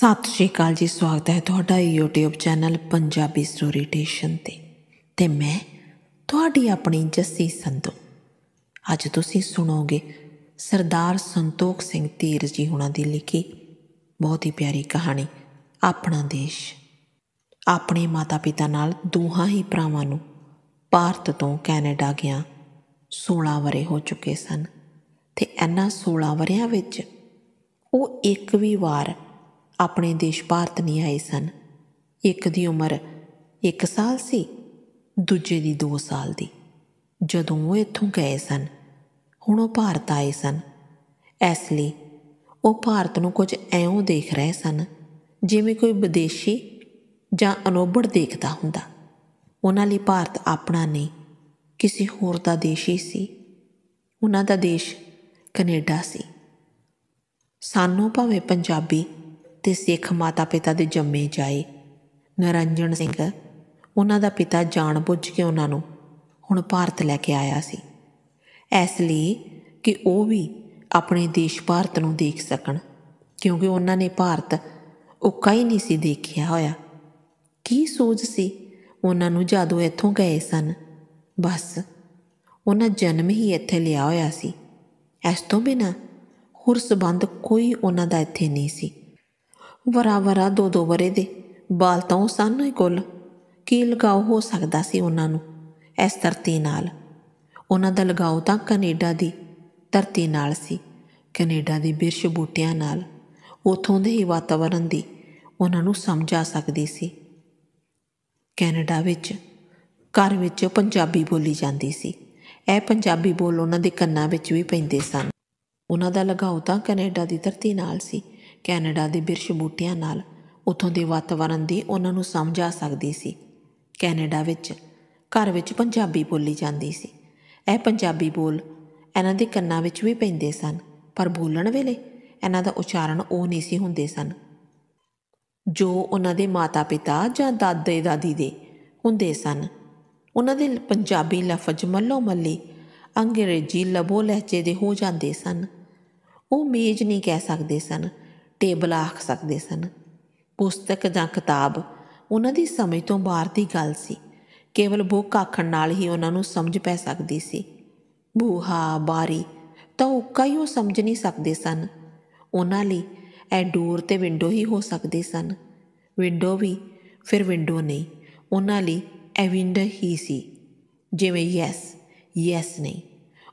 ਸਤਿ ਸ਼੍ਰੀ ਅਕਾਲ ਜੀ ਸਵਾਗਤ ਹੈ ਤੁਹਾਡਾ YouTube channel Punjabi story station ਤੇ ਤੇ ਮੈਂ ਤੁਹਾਡੀ ਆਪਣੀ ਜੱਸੀ ਸੰਧੂ ਅੱਜ ਤੁਸੀਂ ਸੁਣੋਗੇ ਸਰਦਾਰ ਸੰਤੋਖ ਸਿੰਘ ਧੀਰ ਜੀ ਹੁਣਾਂ ਦੀ ਲਿਖੀ ਬਹੁਤ ਹੀ ਪਿਆਰੀ ਕਹਾਣੀ ਆਪਣਾ ਦੇਸ਼ ਆਪਣੇ ਮਾਤਾ-ਪਿਤਾ ਨਾਲ ਦੋਹਾਂ ਹੀ ਭਰਾਵਾਂ ਨੂੰ ਭਾਰਤ ਤੋਂ ਕੈਨੇਡਾ ਗਿਆ 16 ਵਰੇ ਹੋ ਚੁੱਕੇ ਸਨ ਤੇ ਇਹਨਾਂ 16 ਵਰਿਆਂ ਵਿੱਚ ਉਹ ਇੱਕ ਵੀ ਵਾਰ ਆਪਣੇ ਦੇਸ਼ ਭਾਰਤ ਨਹੀਂ ਆਏ ਸਨ ਇੱਕ ਦੀ ਉਮਰ 1 ਸਾਲ ਸੀ ਦੂਜੇ ਦੀ 2 ਸਾਲ ਦੀ ਜਦੋਂ ਉਹ ਇੱਥੋਂ ਗਏ ਸਨ ਹੁਣ ਉਹ ਭਾਰਤ ਆਏ ਸਨ ਇਸ ਲਈ ਉਹ ਭਾਰਤ ਨੂੰ ਕੁਝ ਐਉਂ ਦੇਖ ਰਹੇ ਸਨ ਜਿਵੇਂ ਕੋਈ ਵਿਦੇਸ਼ੀ ਜਾਂ ਅਨੋਬੜ ਦੇਖਦਾ ਹੁੰਦਾ ਉਹਨਾਂ ਲਈ ਭਾਰਤ ਆਪਣਾ ਨਹੀਂ ਕਿਸੇ ਹੋਰ ਦਾ ਦੇਸ਼ ਹੀ ਸੀ ਉਹਨਾਂ ਦਾ ਦੇਸ਼ ਕੈਨੇਡਾ ਸੀ ਸਾਨੂੰ ਭਾਵੇਂ ਪੰਜਾਬੀ ਤੇ ਸਿੱਖ ਮਾਤਾ ਪਿਤਾ ਦੇ ਜੰਮੇ ਜਾਏ ਨਰਨਜਨ ਸਿੰਘ ਉਹਨਾਂ ਦਾ ਪਿਤਾ ਜਾਣ ਬੁੱਝ ਕੇ ਉਹਨਾਂ ਨੂੰ ਹੁਣ ਭਾਰਤ ਲੈ ਕੇ ਆਇਆ ਸੀ ਇਸ ਲਈ ਕਿ ਉਹ ਵੀ ਆਪਣੇ ਦੇਸ਼ ਭਾਰਤ ਨੂੰ ਦੇਖ ਸਕਣ ਕਿਉਂਕਿ ਉਹਨਾਂ ਨੇ ਭਾਰਤ ਉੱਕਾ ਹੀ ਨਹੀਂ ਸੀ ਦੇਖਿਆ ਹੋਇਆ ਕੀ ਸੋਚ ਸੀ ਉਹਨਾਂ ਨੂੰ ਜਦੋਂ ਇੱਥੋਂ ਗਏ ਸਨ ਬਸ ਉਹਨਾਂ ਜਨਮ ਹੀ ਇੱਥੇ ਲਿਆ ਹੋਇਆ ਸੀ ਇਸ ਤੋਂ ਬਿਨਾ ਹੋਰ ਸਬੰਧ ਕੋਈ ਉਹਨਾਂ ਦਾ ਇੱਥੇ ਨਹੀਂ ਸੀ ਵਰਾ ਵਰਾ ਦੋ ਦੋ ਵਰੇ ਦੇ ਬਾਲ ਤਾਂ ਉਹ ਸਨ ਹੀ ਕੁੱਲ ਕੀ ਲਗਾਓ ਹੋ ਸਕਦਾ ਸੀ ਉਹਨਾਂ ਨੂੰ ਇਸ ਧਰਤੀ ਨਾਲ ਉਹਨਾਂ ਦਾ ਲਗਾਓ ਤਾਂ ਕੈਨੇਡਾ ਦੀ ਧਰਤੀ ਨਾਲ ਸੀ ਕੈਨੇਡਾ ਦੇ ਬਿਰਸ਼ ਬੂਟਿਆਂ ਨਾਲ ਉਥੋਂ ਦੇ ਹੀ ਵਾਤਾਵਰਣ ਦੀ ਉਹਨਾਂ ਨੂੰ ਸਮਝ ਆ ਸਕਦੀ ਸੀ ਕੈਨੇਡਾ ਵਿੱਚ ਘਰ ਵਿੱਚ ਪੰਜਾਬੀ ਬੋਲੀ ਜਾਂਦੀ ਸੀ ਇਹ ਪੰਜਾਬੀ ਬੋਲ ਉਹਨਾਂ ਦੇ ਕੰਨਾਂ ਵਿੱਚ ਵੀ ਪੈਂਦੇ ਸਨ ਉਹਨਾਂ ਦਾ ਲਗਾਉ ਤਾਂ ਕੈਨੇਡਾ ਦੀ ਧਰਤੀ ਨਾਲ ਸੀ ਕੈਨੇਡਾ ਦੇ ਬਿਰਸ਼ ਬੂਟਿਆਂ ਨਾਲ ਉਥੋਂ ਦੇ ਵਾਤਾਵਰਣ ਦੀ ਉਹਨਾਂ ਨੂੰ ਸਮਝ ਆ ਸਕਦੀ ਸੀ ਕੈਨੇਡਾ ਵਿੱਚ ਘਰ ਵਿੱਚ ਪੰਜਾਬੀ ਬੋਲੀ ਜਾਂਦੀ ਸੀ ਇਹ ਪੰਜਾਬੀ ਬੋਲ ਇਹਨਾਂ ਦੇ ਕੰਨਾਂ ਵਿੱਚ ਵੀ ਪੈਂਦੇ ਸਨ ਪਰ ਬੋਲਣ ਵੇਲੇ ਇਹਨਾਂ ਦਾ ਉਚਾਰਨ ਉਹ ਨਹੀਂ ਸੀ ਹੁੰਦੇ ਸਨ ਜੋ ਉਹਨਾਂ ਦੇ ਮਾਤਾ-ਪਿਤਾ ਜਾਂ ਦਾਦੇ-ਦਾਦੀ ਦੇ ਹੁੰਦੇ ਸਨ ਉਹਨਾਂ ਦੇ ਪੰਜਾਬੀ ਲਫ਼ਜ਼ ਮੱਲੋ ਮੱਲੀ ਅੰਗਰੇਜ਼ੀ ਲਬੋ ਲਹਿਜੇ ਦੇ ਹੋ ਜਾਂਦੇ ਸਨ ਉਹ ਮੇਜ਼ ਨਹੀਂ ਕਹਿ ਸਕਦੇ ਸਨ ਟੇਬਲ ਆਖ ਸਕਦੇ ਸਨ ਪੁਸਤਕ ਜਾਂ ਕਿਤਾਬ ਉਹਨਾਂ ਦੀ ਸਮਝ ਤੋਂ ਬਾਹਰ ਦੀ ਗੱਲ ਸੀ ਕੇਵਲ ਬੁੱਕ ਆਖਣ ਨਾਲ ਹੀ ਉਹਨਾਂ ਨੂੰ ਸਮਝ ਪੈ ਸਕਦੀ ਸੀ ਬੂਹਾ ਬਾਰੀ ਤਾਂ ਉਹ ਕਈ ਉਹ ਸਮਝ ਨਹੀਂ ਸਕਦੇ ਸਨ ਉਹਨਾਂ ਲਈ ਇਹ ਡੋਰ ਤੇ ਵਿੰਡੋ ਹੀ ਹੋ ਸਕਦੇ ਸਨ ਵਿੰਡੋ ਵੀ ਫਿਰ ਵਿੰਡੋ ਨਹੀਂ ਉਹਨਾਂ ਲਈ ਇਹ ਵਿੰਡੋ ਹੀ ਸੀ ਜਿਵੇਂ ਯੈਸ ਯੈਸ ਨਹੀਂ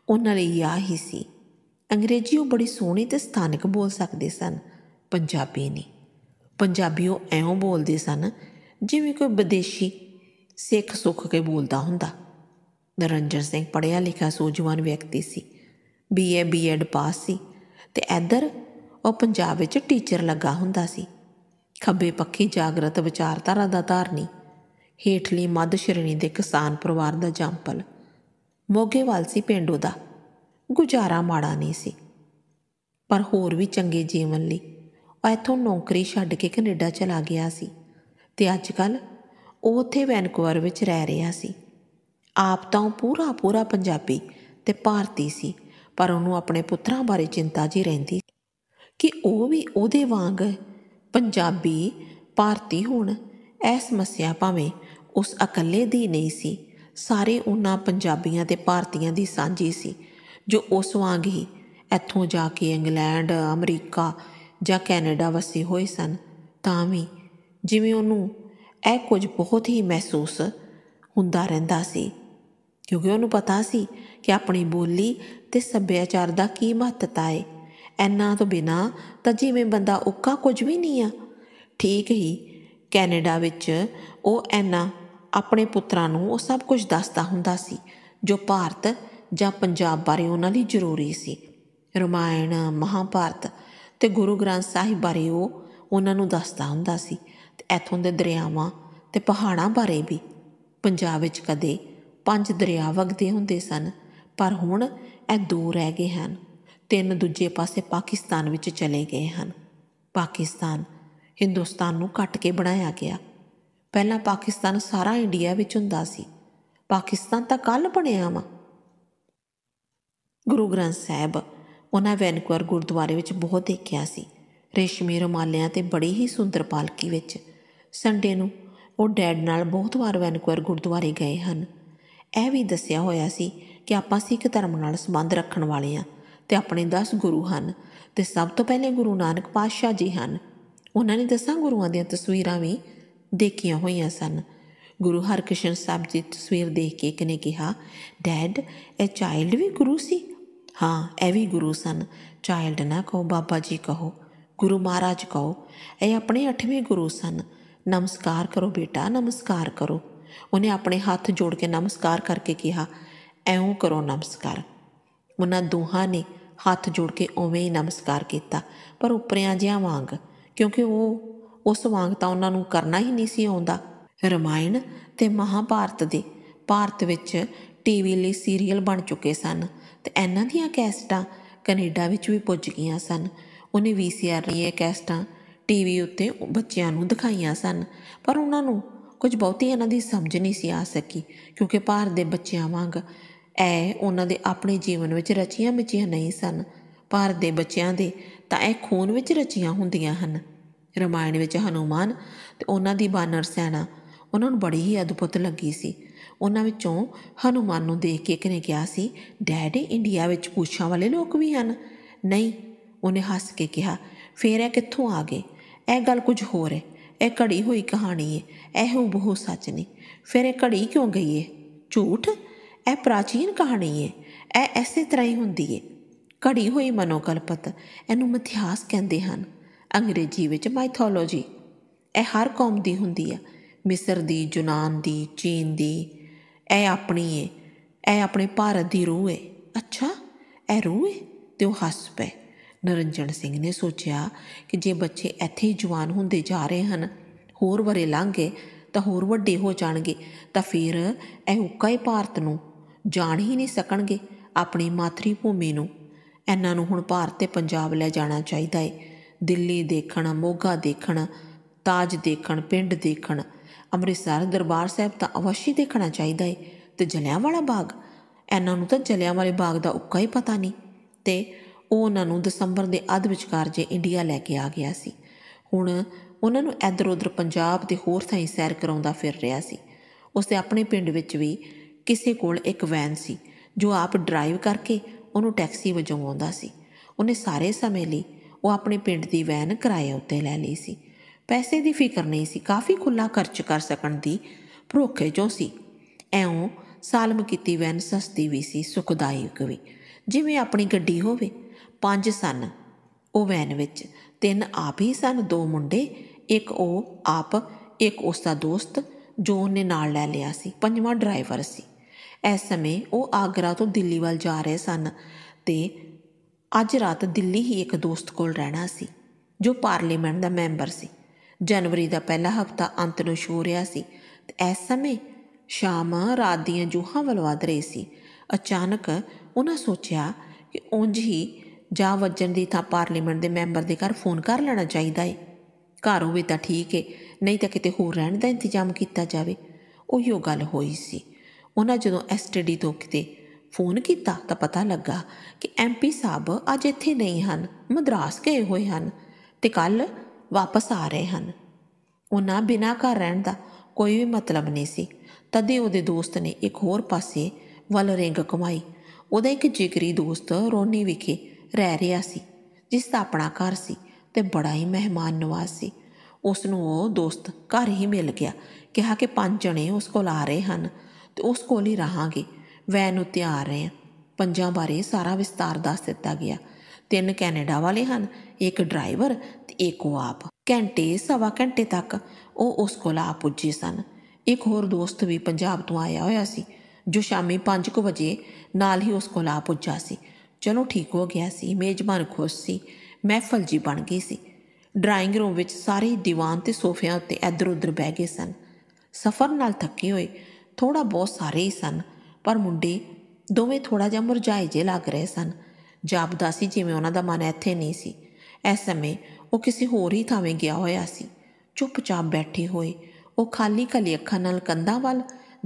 ਉਹਨਾਂ ਲਈ ਯਾ ਹੀ ਸੀ ਅੰਗਰੇਜ਼ੀ ਉਹ ਬੜੀ ਸੋਹਣੀ ਤੇ ਸਥਾਨਕ ਬੋਲ ਸਕਦੇ ਸਨ ਪੰਜਾਬੀ ਨਹੀਂ ਪੰਜਾਬੀ ਉਹ ਬੋਲਦੇ ਸਨ ਜਿਵੇਂ ਕੋਈ ਵਿਦੇਸ਼ੀ ਸਿੱਖ ਸੁੱਖ ਕੇ ਬੋਲਦਾ ਹੁੰਦਾ ਨਰਿੰਦਰ ਸਿੰਘ ਪੜਿਆ ਲਿਖਿਆ ਸੋਜਵਾਨ ਵਿਅਕਤੀ ਸੀ ਬੀਏ ਬੀਐਡ ਪਾਸ ਸੀ ਤੇ ਐਦਰ ਉਹ ਪੰਜਾਬ ਵਿੱਚ ਟੀਚਰ ਲੱਗਾ ਹੁੰਦਾ ਸੀ ਖੱਬੇ ਪੱਖੀ ਜਾਗਰਤ ਵਿਚਾਰਧਾਰਾ ਦਾ ਧਾਰਨੀ ਹੇਠਲੀ ਮੱਧ ਸ਼੍ਰੇਣੀ ਦੇ ਕਿਸਾਨ ਪਰਿਵਾਰ ਦਾ ਜੰਪਲ ਮੋਗੇਵਾਲ ਸੀ ਪਿੰਡੋ ਦਾ ਗੁਜ਼ਾਰਾ ਮਾੜਾ ਨਹੀਂ ਸੀ ਪਰ ਹੋਰ ਵੀ ਚੰਗੇ ਜੀਵਨ ਲਈ ਇੱਥੋਂ ਨੌਕਰੀ ਛੱਡ ਕੇ ਕੈਨੇਡਾ ਚਲਾ ਗਿਆ ਸੀ ਤੇ ਅੱਜ ਕੱਲ ਉਹ ਉੱਥੇ ਵੈਨਕੂਵਰ ਵਿੱਚ ਰਹਿ ਰਿਹਾ ਸੀ ਆਪ ਤਾਂ ਪੂਰਾ ਪੂਰਾ ਪੰਜਾਬੀ ਤੇ ਭਾਰਤੀ ਸੀ ਪਰ ਉਹਨੂੰ ਆਪਣੇ ਪੁੱਤਰਾਂ ਬਾਰੇ ਚਿੰਤਾ ਜੀ ਰਹਿੰਦੀ ਕਿ ਉਹ ਵੀ ਉਹਦੇ ਵਾਂਗ ਪੰਜਾਬੀ ਭਾਰਤੀ ਹੋਣ ਇਹ ਸਮੱਸਿਆ ਭਾਵੇਂ ਉਸ ਇਕੱਲੇ ਦੀ ਨਹੀਂ ਸੀ ਸਾਰੇ ਉਹਨਾਂ ਪੰਜਾਬੀਆਂ ਤੇ ਭਾਰਤੀਆਂ ਦੀ ਸਾਂਝੀ ਸੀ ਜੋ ਉਸ ਵਾਂਗ ਹੀ ਇੱਥੋਂ ਜਾ ਕੇ ਇੰਗਲੈਂਡ ਅਮਰੀਕਾ ਜਾਂ ਕੈਨੇਡਾ ਵਸੇ ਹੋਏ ਸਨ ਤਾਂ ਵੀ ਜਿਵੇਂ ਉਹਨੂੰ ਇਹ ਕੁਝ ਬਹੁਤ ਹੀ ਮਹਿਸੂਸ ਹੁੰਦਾ ਰਹਿੰਦਾ ਸੀ ਕਿਉਂਕਿ ਉਹਨੂੰ ਪਤਾ ਸੀ ਕਿ ਆਪਣੀ ਬੋਲੀ ਤੇ ਸੱਭਿਆਚਾਰ ਦਾ ਕੀ ਮਹੱਤਤਾ ਹੈ ਐਨਾ ਤੋਂ ਬਿਨਾ ਤਾਂ ਜਿਵੇਂ ਬੰਦਾ ਉੱਕਾ ਕੁਝ ਵੀ ਨਹੀਂ ਆ ਠੀਕ ਹੀ ਕੈਨੇਡਾ ਵਿੱਚ ਉਹ ਐਨਾ ਆਪਣੇ ਪੁੱਤਰਾਂ ਨੂੰ ਉਹ ਸਭ ਕੁਝ ਦੱਸਦਾ ਹੁੰਦਾ ਸੀ ਜੋ ਭਾਰਤ ਜਾਂ ਪੰਜਾਬ ਬਾਰੇ ਉਹਨਾਂ ਲਈ ਜ਼ਰੂਰੀ ਸੀ ਰਮਾਇਣ ਮਹਾਭਾਰਤ ਤੇ ਗੁਰੂ ਗ੍ਰੰਥ ਸਾਹਿਬ ਬਾਰੇ ਉਹ ਉਹਨਾਂ ਨੂੰ ਦੱਸਦਾ ਹੁੰਦਾ ਸੀ ਤੇ ਇਥੋਂ ਦੇ ਦਰਿਆਵਾਂ ਤੇ ਪਹਾੜਾਂ ਬਾਰੇ ਵੀ ਪੰਜਾਬ ਵਿੱਚ ਕਦੇ ਪੰਜ ਦਰਿਆ ਵਗਦੇ ਹੁੰਦੇ ਸਨ ਪਰ ਹੁਣ ਇਹ ਦੋ ਰਹਿ ਗਏ ਹਨ ਤਿੰਨ ਦੂਜੇ ਪਾਸੇ ਪਾਕਿਸਤਾਨ ਵਿੱਚ ਚਲੇ ਗਏ ਹਨ ਪਾਕਿਸਤਾਨ ਹਿੰਦੁਸਤਾਨ ਨੂੰ ਕੱਟ ਕੇ ਬਣਾਇਆ ਗਿਆ ਪਹਿਲਾਂ ਪਾਕਿਸਤਾਨ ਸਾਰਾ ਇੰਡੀਆ ਵਿੱਚ ਹੁੰਦਾ ਸੀ ਪਾਕਿਸਤਾਨ ਤਾਂ ਕੱਲ ਬਣਿਆ ਵਾ ਗੁਰੂ ਗ੍ਰੰਥ ਸਾਹਿਬ ਉਹਨਾਂ ਵੈਨਕੂਵਰ ਗੁਰਦੁਆਰੇ ਵਿੱਚ ਬਹੁਤ ਦੇਖਿਆ ਸੀ ਰੇਸ਼ਮੀ ਰੁਮਾਲਿਆਂ ਤੇ ਬੜੀ ਹੀ ਸੁੰਦਰ ਪਾਲਕੀ ਵਿੱਚ ਸੰਡੇ ਨੂੰ ਉਹ ਡੈਡ ਨਾਲ ਬਹੁਤ ਵਾਰ ਵੈਨਕੂਵਰ ਗੁਰਦੁਆਰੇ ਗਏ ਹਨ ਇਹ ਵੀ ਦੱਸਿਆ ਹੋਇਆ ਸੀ ਕਿ ਆਪਾਂ ਸਿੱਖ ਧਰਮ ਨਾਲ ਸੰਬੰਧ ਰੱਖਣ ਵਾਲੇ ਆ ਤੇ ਆਪਣੇ 10 ਗੁਰੂ ਹਨ ਤੇ ਸਭ ਤੋਂ ਪਹਿਲੇ ਗੁਰੂ ਨਾਨਕ ਪਾਤਸ਼ਾਹ ਜੀ ਹਨ ਉਹਨਾਂ ਨੇ ਦਸਾਂ ਗੁਰੂਆਂ ਦੀਆਂ ਤਸਵੀਰਾਂ ਵੀ ਦੇਖੀਆਂ ਹੋਈਆਂ ਸਨ ਗੁਰੂ ਹਰਕ੍ਰਿਸ਼ਨ ਸਾਹਿਬ ਜੀ ਦੀ ਤਸਵੀਰ ਦੇਖ ਕੇ ਇੱਕ ਨੇ ਕਿਹਾ ਡੈਡ ਇਹ ਚਾਈਲਡ ਵੀ ਗੁਰੂ ਸੀ ਹਾਂ ਐ ਵੀ ਗੁਰੂ ਸਨ ਚਾਈਲਡ ਨਾ ਕਹੋ ਬਾਬਾ ਜੀ ਕਹੋ ਗੁਰੂ ਮਹਾਰਾਜ ਕਹੋ ਇਹ ਆਪਣੇ 8ਵੇਂ ਗੁਰੂ ਸਨ ਨਮਸਕਾਰ ਕਰੋ ਬੇਟਾ ਨਮਸਕਾਰ ਕਰੋ ਉਹਨੇ ਆਪਣੇ ਹੱਥ ਜੋੜ ਕੇ ਨਮਸਕਾਰ ਕਰਕੇ ਕਿਹਾ ਐਉਂ ਕਰੋ ਨਮਸਕਾਰ ਉਹਨਾਂ ਦੋਹਾਂ ਨੇ ਹੱਥ ਜੋੜ ਕੇ ਉਵੇਂ ਹੀ ਨਮਸਕਾਰ ਕੀਤਾ ਪਰ ਉਪਰਿਆਂ ਜਿਹਾ ਵਾਂਗ ਕਿਉਂਕਿ ਉਹ ਉਸ ਵਾਂਗ ਤਾਂ ਉਹਨਾਂ ਨੂੰ ਕਰਨਾ ਹੀ ਨਹੀਂ ਸੀ ਆਉਂਦਾ ਰਮਾਇਣ ਤੇ ਮਹਾਭਾਰਤ ਦੇ ਭਾਰਤ ਵਿੱਚ ਟੀਵੀ ਲਈ ਸੀਰੀਅਲ ਬਣ ਚੁੱਕੇ ਸਨ ਤੇ ਇਹਨਾਂ ਦੀਆਂ ਕੈਸਟਾਂ ਕੈਨੇਡਾ ਵਿੱਚ ਵੀ ਪੁੱਜ ਗਈਆਂ ਸਨ ਉਹਨੇ ਵੀਸੀਆਰ ਲਈ ਇਹ ਕੈਸਟਾਂ ਟੀਵੀ ਉੱਤੇ ਬੱਚਿਆਂ ਨੂੰ ਦਿਖਾਈਆਂ ਸਨ ਪਰ ਉਹਨਾਂ ਨੂੰ ਕੁਝ ਬਹੁਤੀ ਇਹਨਾਂ ਦੀ ਸਮਝ ਨਹੀਂ ਸੀ ਆ ਸਕੀ ਕਿਉਂਕਿ ਭਾਰਤ ਦੇ ਬੱਚਿਆਂ ਵਾਂਗ ਐ ਉਹਨਾਂ ਦੇ ਆਪਣੇ ਜੀਵਨ ਵਿੱਚ ਰਚੀਆਂ ਮਿਚੀਆਂ ਨਹੀਂ ਸਨ ਭਾਰਤ ਦੇ ਬੱਚਿਆਂ ਦੇ ਤਾਂ ਇਹ ਖੂਨ ਵਿੱਚ ਰਚੀਆਂ ਹੁੰਦੀਆਂ ਹਨ ਰਮਾਇਣ ਵਿੱਚ ਹਨੂਮਾਨ ਤੇ ਉਹਨਾਂ ਦੀ ਬਾਨਰ ਸੈਨਾ ਉਹਨਾਂ ਨੂੰ ਬੜੀ ਹੀ ਅਦਭੁਤ ਲੱਗੀ ਸੀ ਉਹਨਾਂ ਵਿੱਚੋਂ ਹਨੂਮਾਨ ਨੂੰ ਦੇਖ ਕੇ ਕਿਨੇ ਗਿਆ ਸੀ ਡੈਡੀ ਇੰਡੀਆ ਵਿੱਚ ਪੂਛਾਂ ਵਾਲੇ ਲੋਕ ਵੀ ਹਨ ਨਹੀਂ ਉਹਨੇ ਹੱਸ ਕੇ ਕਿਹਾ ਫੇਰ ਇਹ ਕਿੱਥੋਂ ਆ ਗਏ ਇਹ ਗੱਲ ਕੁਝ ਹੋਰ ਹੈ ਇਹ ਘੜੀ ਹੋਈ ਕਹਾਣੀ ਹੈ ਇਹੋ ਬਹੁ ਸੱਚ ਨਹੀਂ ਫਿਰ ਇਹ ਘੜੀ ਕਿਉਂ ਗਈ ਹੈ ਝੂਠ ਇਹ ਪ੍ਰਾਚੀਨ ਕਹਾਣੀ ਹੈ ਇਹ ਐਸੇ ਤਰ੍ਹਾਂ ਹੀ ਹੁੰਦੀ ਹੈ ਘੜੀ ਹੋਈ ਮਨੋਕਲਪਤ ਇਹਨੂੰ ਮਿਥਿਹਾਸ ਕਹਿੰਦੇ ਹਨ ਅੰਗਰੇਜ਼ੀ ਵਿੱਚ ਮਾਈਥੋਲੋਜੀ ਇਹ ਹਰ ਕੌਮ ਦੀ ਹੁੰਦੀ ਹੈ ਮਿਸਰ ਦੀ ਜੁਨਾਨ ਦੀ ਚੀਨ ਦੀ ਐ ਆਪਣੀ ਏ ਐ ਆਪਣੇ ਭਾਰਤ ਦੀ ਰੂਹ ਏ ਅੱਛਾ ਐ ਰੂਹ ਏ ਤੇ ਉਹ ਹੱਸ ਪਏ ਨਰਨਜਨ ਸਿੰਘ ਨੇ ਸੋਚਿਆ ਕਿ ਜੇ ਬੱਚੇ ਇੱਥੇ ਹੀ ਜਵਾਨ ਹੁੰਦੇ ਜਾ ਰਹੇ ਹਨ ਹੋਰ ਬਰੇ ਲੰਘੇ ਤਾਂ ਹੋਰ ਵੱਡੇ ਹੋ ਜਾਣਗੇ ਤਾਂ ਫਿਰ ਇਹ ਉੱਕਾ ਹੀ ਭਾਰਤ ਨੂੰ ਜਾਣ ਹੀ ਨਹੀਂ ਸਕਣਗੇ ਆਪਣੀ ਮਾਤਰੀ ਭੂਮੀ ਨੂੰ ਇਹਨਾਂ ਨੂੰ ਹੁਣ ਭਾਰਤ ਤੇ ਪੰਜਾਬ ਲੈ ਜਾਣਾ ਚਾਹੀਦਾ ਏ ਦਿੱਲੀ ਦੇਖਣ ਮੋਗਾ ਦੇਖਣ ਤਾਜ ਦੇਖਣ ਪਿੰਡ ਦੇਖਣ ਅੰਮ੍ਰਿਤਸਰ ਦਰਬਾਰ ਸਾਹਿਬ ਤਾਂ ਅਵਸ਼ੀ ਦੇਖਣਾ ਚਾਹੀਦਾ ਏ ਤੇ ਜਲਿਆਂਵਾਲਾ ਬਾਗ ਇਹਨਾਂ ਨੂੰ ਤਾਂ ਜਲਿਆਂਵਾਲੇ ਬਾਗ ਦਾ ਉੱਕਾ ਹੀ ਪਤਾ ਨਹੀਂ ਤੇ ਉਹ ਉਹਨਾਂ ਨੂੰ ਦਸੰਬਰ ਦੇ ਅੱਧ ਵਿਚਕਾਰ ਜੇ ਇੰਡੀਆ ਲੈ ਕੇ ਆ ਗਿਆ ਸੀ ਹੁਣ ਉਹਨਾਂ ਨੂੰ ਇੱਧਰ ਉੱਧਰ ਪੰਜਾਬ ਤੇ ਹੋਰ ਥਾਈਂ ਸੈਰ ਕਰਾਉਂਦਾ ਫਿਰ ਰਿਹਾ ਸੀ ਉਸਦੇ ਆਪਣੇ ਪਿੰਡ ਵਿੱਚ ਵੀ ਕਿਸੇ ਕੋਲ ਇੱਕ ਵੈਨ ਸੀ ਜੋ ਆਪ ਡਰਾਈਵ ਕਰਕੇ ਉਹਨੂੰ ਟੈਕਸੀ ਵਜੋਂ ਆਉਂਦਾ ਸੀ ਉਹਨੇ ਸਾਰੇ ਸਮੇਂ ਲਈ ਉਹ ਆਪਣੇ ਪਿੰਡ ਦੀ ਵੈਨ ਕਿਰਾਏ ਉੱਤੇ ਲੈ ਲਈ ਸੀ ਪੈਸੇ ਦੀ ਫਿਕਰ ਨਹੀਂ ਸੀ ਕਾਫੀ ਖੁੱਲਾ ਖਰਚ ਕਰ ਸਕਣ ਦੀ ਭਰੋਖੇ ਜੋ ਸੀ ਐਉਂ ਸਾਲਮ ਕੀਤੀ ਵੈਨ ਸਸਤੀ ਵੀ ਸੀ ਸੁਖਦਾਇਕ ਵੀ ਜਿਵੇਂ ਆਪਣੀ ਗੱਡੀ ਹੋਵੇ ਪੰਜ ਸਨ ਉਹ ਵੈਨ ਵਿੱਚ ਤਿੰਨ ਆਪ ਹੀ ਸਨ ਦੋ ਮੁੰਡੇ ਇੱਕ ਉਹ ਆਪ ਇੱਕ ਉਸ ਦਾ ਦੋਸਤ ਜੋ ਉਹਨੇ ਨਾਲ ਲੈ ਲਿਆ ਸੀ ਪੰਜਵਾਂ ਡਰਾਈਵਰ ਸੀ ਇਸ ਸਮੇਂ ਉਹ ਆਗਰਾ ਤੋਂ ਦਿੱਲੀ ਵੱਲ ਜਾ ਰਹੇ ਸਨ ਤੇ ਅੱਜ ਰਾਤ ਦਿੱਲੀ ਹੀ ਇੱਕ ਦੋਸਤ ਕੋਲ ਰਹਿਣਾ ਸੀ ਜੋ ਪਾਰਲੀਮੈਂਟ ਦਾ ਮੈਂਬਰ ਸੀ ਜਨਵਰੀ ਦਾ ਪਹਿਲਾ ਹਫਤਾ ਅੰਤ ਨੂੰ ਛੂ ਰਿਹਾ ਸੀ ਤੇ ਇਸ ਸਮੇਂ ਸ਼ਾਮ ਰਾਤ ਦੀਆਂ ਜੂਹਾਂ ਵੱਲ ਵਧ ਰਹੀ ਸੀ ਅਚਾਨਕ ਉਹਨਾਂ ਸੋਚਿਆ ਕਿ ਉਂਝ ਹੀ ਜਾ ਵੱਜਣ ਦੀ ਤਾਂ ਪਾਰਲੀਮੈਂਟ ਦੇ ਮੈਂਬਰ ਦੇ ਘਰ ਫੋਨ ਕਰ ਲੈਣਾ ਚਾਹੀਦਾ ਏ ਘਰ ਹੋਵੇ ਤਾਂ ਠੀਕ ਏ ਨਹੀਂ ਤਾਂ ਕਿਤੇ ਹੋਰ ਰਹਿਣ ਦਾ ਇੰਤਜ਼ਾਮ ਕੀਤਾ ਜਾਵੇ ਉਹ ਗੱਲ ਹੋਈ ਸੀ ਉਹਨਾਂ ਜਦੋਂ ਐਸਟੀਡੀ ਤੋਂ ਕਿਤੇ ਫੋਨ ਕੀਤਾ ਤਾਂ ਪਤਾ ਲੱਗਾ ਕਿ ਐਮਪੀ ਸਾਹਿਬ ਅੱਜ ਇੱਥੇ ਨਹੀਂ ਹਨ ਮਦਰਾਸ ਗਏ ਹੋਏ ਹਨ ਤੇ ਕੱਲ ਵਾਪਸ ਆ ਰਹੇ ਹਨ ਉਹਨਾਂ ਬਿਨਾਂ ਘਰ ਰਹਿਣ ਦਾ ਕੋਈ ਵੀ ਮਤਲਬ ਨਹੀਂ ਸੀ ਤਦ ਹੀ ਉਹਦੇ ਦੋਸਤ ਨੇ ਇੱਕ ਹੋਰ ਪਾਸੇ ਵੱਲ ਰਿੰਗ ਕਮਾਈ ਉਹਦਾ ਇੱਕ ਜਿਗਰੀ ਦੋਸਤ ਰੋਨੀ ਵਿਖੇ ਰਹਿ ਰਿਹਾ ਸੀ ਜਿਸ ਦਾ ਆਪਣਾ ਘਰ ਸੀ ਤੇ ਬੜਾ ਹੀ ਮਹਿਮਾਨ ਨਵਾਜ਼ ਸੀ ਉਸ ਨੂੰ ਉਹ ਦੋਸਤ ਘਰ ਹੀ ਮਿਲ ਗਿਆ ਕਿਹਾ ਕਿ ਪੰਜ ਜਣੇ ਉਸ ਕੋਲ ਆ ਰਹੇ ਹਨ ਤੇ ਉਸ ਕੋਲ ਹੀ ਰਹਾਂਗੇ ਵੈਨ ਉੱਤੇ ਆ ਰਹੇ ਆ ਪੰਜਾਂ ਬਾਰੇ ਸਾਰਾ ਵਿਸਤਾਰ ਦੱਸ ਦਿੱਤਾ ਗਿਆ ਤਿੰਨ ਕੈਨੇਡਾ ਵਾਲੇ ਹਨ ਇੱਕ ਡਰਾਈਵਰ ਤੇ ਏਕੋ ਆਪ ਘੰਟੇ ਸਵਾ ਘੰਟੇ ਤੱਕ ਉਹ ਉਸ ਕੋਲ ਆ ਪੁੱਜੇ ਸਨ ਇੱਕ ਹੋਰ ਦੋਸਤ ਵੀ ਪੰਜਾਬ ਤੋਂ ਆਇਆ ਹੋਇਆ ਸੀ ਜੋ ਸ਼ਾਮੀ 5:00 ਵਜੇ ਨਾਲ ਹੀ ਉਸ ਕੋਲ ਆ ਪੁੱਜਾ ਸੀ ਚਲੋ ਠੀਕ ਹੋ ਗਿਆ ਸੀ ਮੇਜ਼ਬਾਨ ਖੁਸ਼ ਸੀ ਮਹਿਫਲ ਜੀ ਬਣ ਗਈ ਸੀ ਡਰਾਇੰਗ ਰੂਮ ਵਿੱਚ ਸਾਰੇ ਦੀਵਾਨ ਤੇ ਸੋਫਿਆਂ ਉੱਤੇ ਇੱਧਰ ਉੱਧਰ ਬਹਿ ਗਏ ਸਨ ਸਫ਼ਰ ਨਾਲ ਥੱਕੇ ਹੋਏ ਥੋੜਾ ਬਹੁਤ ਸਾਰੇ ਹੀ ਸਨ ਪਰ ਮੁੰਡੇ ਦੋਵੇਂ ਥੋੜਾ ਜਿਹਾ ਮੁਰਝਾਏ ਜੇ ਲੱਗ ਰਹੇ ਸਨ ਜਾਪਦਾ ਸੀ ਜਿਵੇਂ ਉਹਨਾਂ ਦਾ ਮਨ ਇੱਥੇ ਨਹੀਂ ਸੀ ਇਸ ਸਮੇਂ ਉਹ ਕਿਸੇ ਹੋਰ ਹੀ ਥਾਵੇਂ ਗਿਆ ਹੋਇਆ ਸੀ ਚੁੱਪਚਾਪ ਬੈਠੇ ਹੋਏ ਉਹ ਖਾਲੀ ਖਾਲੀ ਅੱਖਾਂ ਨਾਲ ਕੰਧਾਂ ਵੱਲ